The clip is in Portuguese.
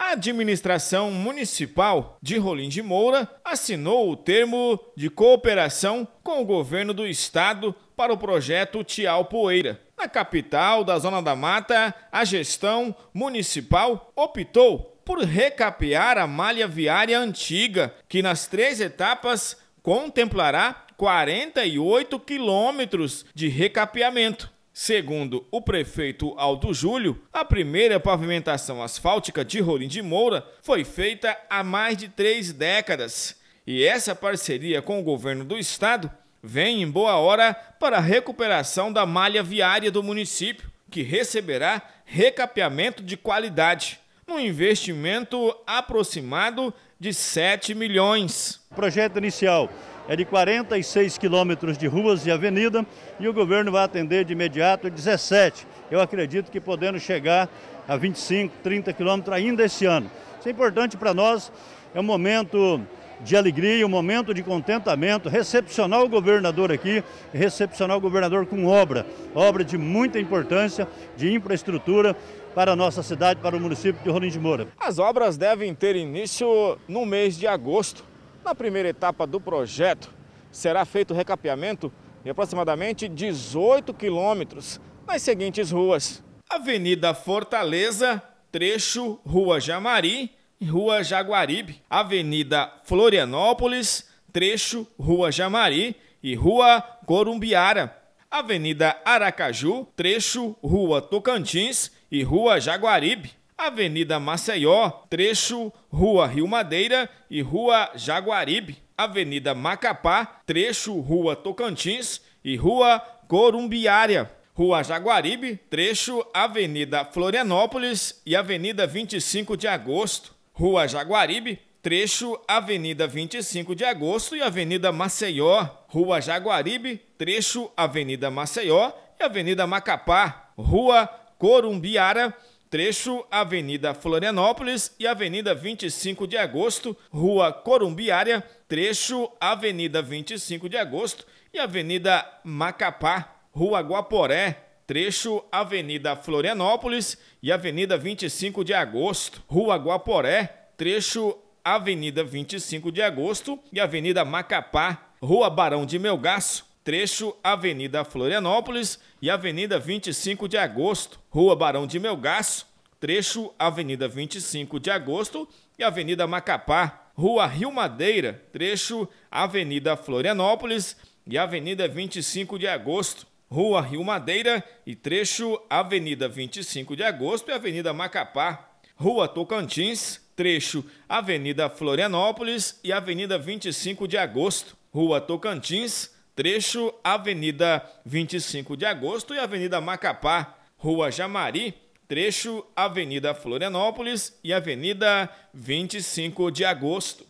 A administração municipal de Rolim de Moura assinou o termo de cooperação com o governo do estado para o projeto Tial Poeira. Na capital da Zona da Mata, a gestão municipal optou por recapear a malha viária antiga, que nas três etapas contemplará 48 quilômetros de recapeamento. Segundo o prefeito Aldo Júlio, a primeira pavimentação asfáltica de Rolim de Moura foi feita há mais de três décadas. E essa parceria com o governo do estado vem em boa hora para a recuperação da malha viária do município, que receberá recapeamento de qualidade, num investimento aproximado de 7 milhões. Projeto inicial é de 46 quilômetros de ruas e avenida e o governo vai atender de imediato 17. Eu acredito que podendo chegar a 25, 30 quilômetros ainda esse ano. Isso é importante para nós, é um momento de alegria, um momento de contentamento, recepcionar o governador aqui, recepcionar o governador com obra, obra de muita importância, de infraestrutura para a nossa cidade, para o município de Rolim de Moura. As obras devem ter início no mês de agosto. Na primeira etapa do projeto, será feito o recapeamento de aproximadamente 18 quilômetros nas seguintes ruas: Avenida Fortaleza, trecho Rua Jamari, e Rua Jaguaribe, Avenida Florianópolis, trecho Rua Jamari e Rua Corumbiara, Avenida Aracaju, trecho Rua Tocantins e Rua Jaguaribe, Avenida Maceió, trecho Rua Rio Madeira e Rua Jaguaribe, Avenida Macapá, trecho Rua Tocantins e Rua Corumbiária. Rua Jaguaribe, trecho Avenida Florianópolis e Avenida 25 de Agosto. Rua Jaguaribe, trecho Avenida 25 de Agosto e Avenida Maceió. Rua Jaguaribe, trecho Avenida Maceió e Avenida Macapá. Rua Corumbiara, trecho Avenida Florianópolis e Avenida 25 de Agosto, Rua Corumbiária, trecho Avenida 25 de Agosto e Avenida Macapá, Rua Guaporé, trecho Avenida Florianópolis e Avenida 25 de Agosto, Rua Guaporé, trecho Avenida 25 de Agosto e Avenida Macapá, Rua Barão de Melgaço, trecho Avenida Florianópolis e Avenida 25 de Agosto, Rua Barão de Melgaço, trecho Avenida 25 de Agosto e Avenida Macapá, Rua Rio Madeira, trecho Avenida Florianópolis e Avenida 25 de Agosto, Rua Rio Madeira e trecho Avenida 25 de Agosto e Avenida Macapá, Rua Tocantins, trecho Avenida Florianópolis e Avenida 25 de Agosto, Rua Tocantins, trecho Avenida 25 de Agosto e Avenida Macapá, Rua Jamari, trecho Avenida Florianópolis e Avenida 25 de Agosto.